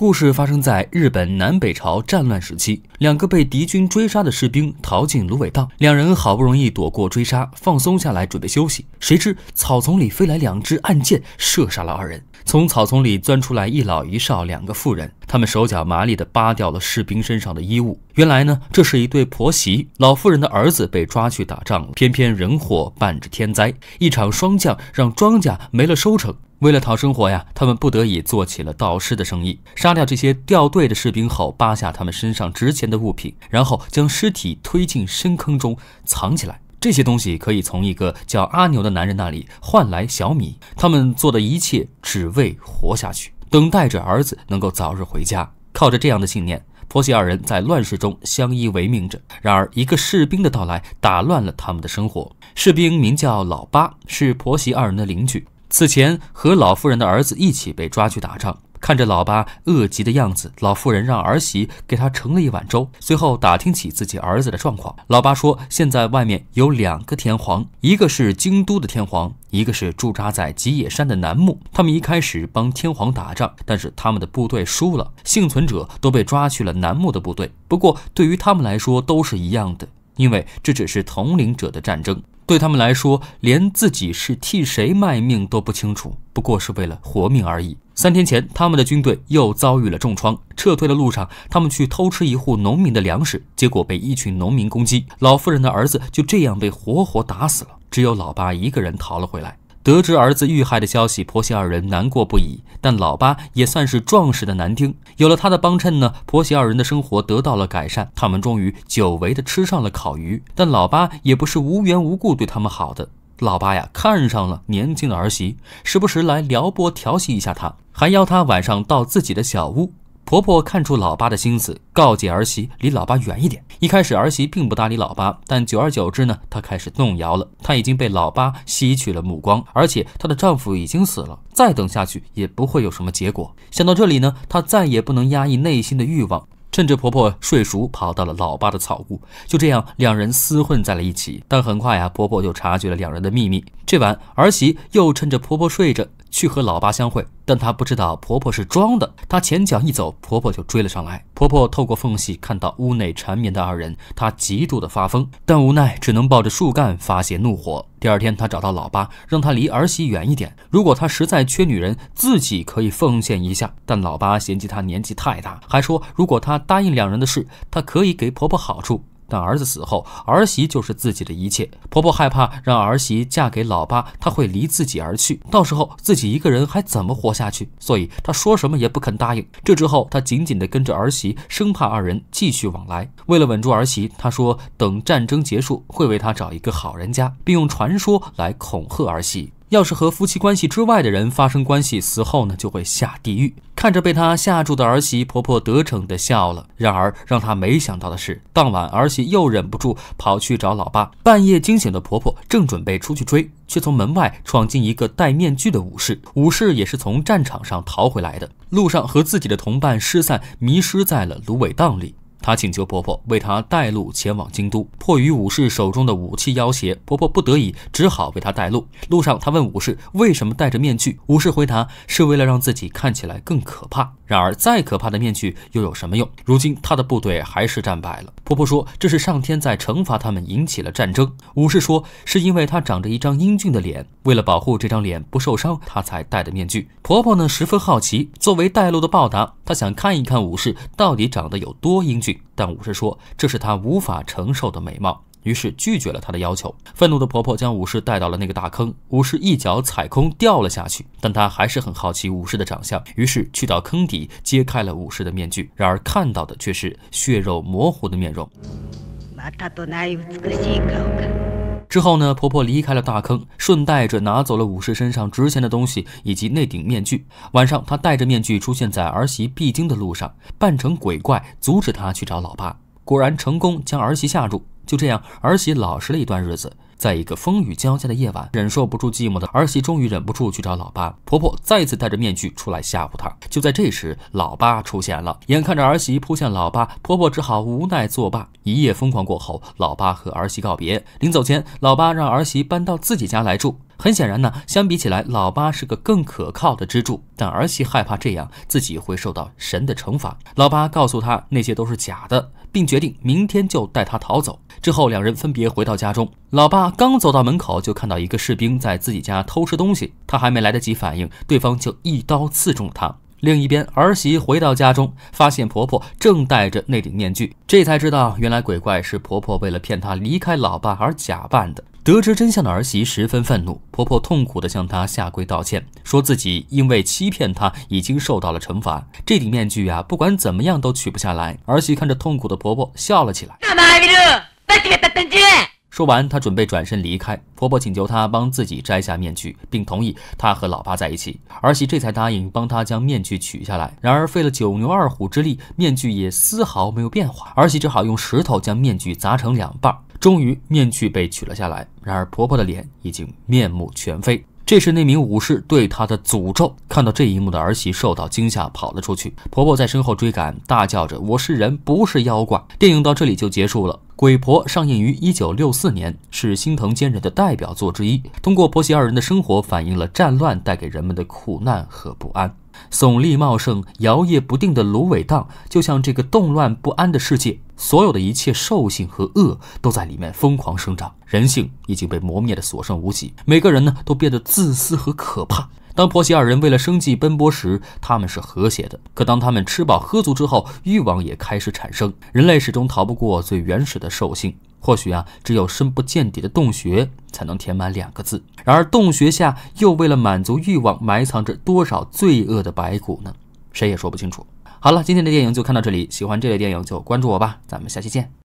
故事发生在日本南北朝战乱时期，两个被敌军追杀的士兵逃进芦苇荡，两人好不容易躲过追杀，放松下来准备休息，谁知草丛里飞来两支暗箭，射杀了二人。从草丛里钻出来一老一少两个妇人，他们手脚麻利地扒掉了士兵身上的衣物。原来呢，这是一对婆媳，老妇人的儿子被抓去打仗了，偏偏人祸伴着天灾，一场霜降让庄稼没了收成。为了讨生活呀，他们不得已做起了盗尸的生意。杀掉这些掉队的士兵后，扒下他们身上值钱的物品，然后将尸体推进深坑中藏起来。这些东西可以从一个叫阿牛的男人那里换来小米。他们做的一切只为活下去，等待着儿子能够早日回家。靠着这样的信念，婆媳二人在乱世中相依为命着。然而，一个士兵的到来打乱了他们的生活。士兵名叫老八，是婆媳二人的邻居。此前和老妇人的儿子一起被抓去打仗，看着老八饿极的样子，老妇人让儿媳给他盛了一碗粥，随后打听起自己儿子的状况。老八说，现在外面有两个天皇，一个是京都的天皇，一个是驻扎在吉野山的楠木。他们一开始帮天皇打仗，但是他们的部队输了，幸存者都被抓去了楠木的部队。不过对于他们来说都是一样的，因为这只是统领者的战争。对他们来说，连自己是替谁卖命都不清楚，不过是为了活命而已。三天前，他们的军队又遭遇了重创，撤退的路上，他们去偷吃一户农民的粮食，结果被一群农民攻击，老妇人的儿子就这样被活活打死了，只有老八一个人逃了回来。得知儿子遇害的消息，婆媳二人难过不已。但老八也算是壮实的男丁，有了他的帮衬呢，婆媳二人的生活得到了改善。他们终于久违的吃上了烤鱼。但老八也不是无缘无故对他们好的，老八呀看上了年轻的儿媳，时不时来撩拨调戏一下她，还邀她晚上到自己的小屋。婆婆看出老八的心思，告诫儿媳离老八远一点。一开始儿媳并不搭理老八，但久而久之呢，她开始动摇了。她已经被老八吸取了目光，而且她的丈夫已经死了，再等下去也不会有什么结果。想到这里呢，她再也不能压抑内心的欲望，趁着婆婆睡熟，跑到了老八的草屋。就这样，两人厮混在了一起。但很快呀，婆婆就察觉了两人的秘密。这晚，儿媳又趁着婆婆睡着去和老八相会，但她不知道婆婆是装的。她前脚一走，婆婆就追了上来。婆婆透过缝隙看到屋内缠绵的二人，她极度的发疯，但无奈只能抱着树干发泄怒火。第二天，她找到老八，让他离儿媳远一点。如果他实在缺女人，自己可以奉献一下。但老八嫌弃她年纪太大，还说如果他答应两人的事，他可以给婆婆好处。但儿子死后，儿媳就是自己的一切。婆婆害怕让儿媳嫁给老八，她会离自己而去，到时候自己一个人还怎么活下去？所以她说什么也不肯答应。这之后，她紧紧地跟着儿媳，生怕二人继续往来。为了稳住儿媳，她说等战争结束，会为她找一个好人家，并用传说来恐吓儿媳。要是和夫妻关系之外的人发生关系，死后呢就会下地狱。看着被他吓住的儿媳，婆婆得逞的笑了。然而让她没想到的是，当晚儿媳又忍不住跑去找老爸。半夜惊醒的婆婆正准备出去追，却从门外闯进一个戴面具的武士。武士也是从战场上逃回来的，路上和自己的同伴失散，迷失在了芦苇荡里。她请求婆婆为她带路前往京都。迫于武士手中的武器要挟，婆婆不得已只好为她带路。路上，她问武士为什么戴着面具，武士回答是为了让自己看起来更可怕。然而，再可怕的面具又有什么用？如今他的部队还是战败了。婆婆说这是上天在惩罚他们引起了战争。武士说是因为他长着一张英俊的脸，为了保护这张脸不受伤，他才戴着面具。婆婆呢十分好奇，作为带路的报答，她想看一看武士到底长得有多英俊。但武士说这是他无法承受的美貌，于是拒绝了他的要求。愤怒的婆婆将武士带到了那个大坑，武士一脚踩空掉了下去。但她还是很好奇武士的长相，于是去到坑底揭开了武士的面具。然而看到的却是血肉模糊的面容。之后呢？婆婆离开了大坑，顺带着拿走了武士身上值钱的东西，以及那顶面具。晚上，她戴着面具出现在儿媳必经的路上，扮成鬼怪，阻止她去找老爸。果然成功将儿媳吓住。就这样，儿媳老实了一段日子。在一个风雨交加的夜晚，忍受不住寂寞的儿媳终于忍不住去找老爸。婆婆再次戴着面具出来吓唬她。就在这时，老爸出现了。眼看着儿媳扑向老爸，婆婆只好无奈作罢。一夜疯狂过后，老爸和儿媳告别。临走前，老爸让儿媳搬到自己家来住。很显然呢，相比起来，老八是个更可靠的支柱。但儿媳害怕这样自己会受到神的惩罚。老八告诉她那些都是假的，并决定明天就带她逃走。之后，两人分别回到家中。老八刚走到门口，就看到一个士兵在自己家偷吃东西。他还没来得及反应，对方就一刀刺中了他。另一边，儿媳回到家中，发现婆婆正戴着那顶面具，这才知道原来鬼怪是婆婆为了骗她离开老爸而假扮的。得知真相的儿媳十分愤怒，婆婆痛苦地向她下跪道歉，说自己因为欺骗她已经受到了惩罚。这顶面具啊，不管怎么样都取不下来。儿媳看着痛苦的婆婆笑了起来。说完，她准备转身离开。婆婆请求她帮自己摘下面具，并同意她和老爸在一起。儿媳这才答应帮她将面具取下来。然而，费了九牛二虎之力，面具也丝毫没有变化。儿媳只好用石头将面具砸成两半，终于面具被取了下来。然而，婆婆的脸已经面目全非。这是那名武士对他的诅咒。看到这一幕的儿媳受到惊吓，跑了出去。婆婆在身后追赶，大叫着：“我是人，不是妖怪。”电影到这里就结束了。《鬼婆》上映于1964年，是心疼坚人的代表作之一。通过婆媳二人的生活，反映了战乱带给人们的苦难和不安。耸立、茂盛、摇曳不定的芦苇荡，就像这个动乱不安的世界。所有的一切兽性和恶都在里面疯狂生长，人性已经被磨灭的所剩无几。每个人呢，都变得自私和可怕。当婆媳二人为了生计奔波时，他们是和谐的；可当他们吃饱喝足之后，欲望也开始产生。人类始终逃不过最原始的兽性。或许啊，只有深不见底的洞穴才能填满两个字。然而，洞穴下又为了满足欲望，埋藏着多少罪恶的白骨呢？谁也说不清楚。好了，今天的电影就看到这里。喜欢这类电影就关注我吧，咱们下期见。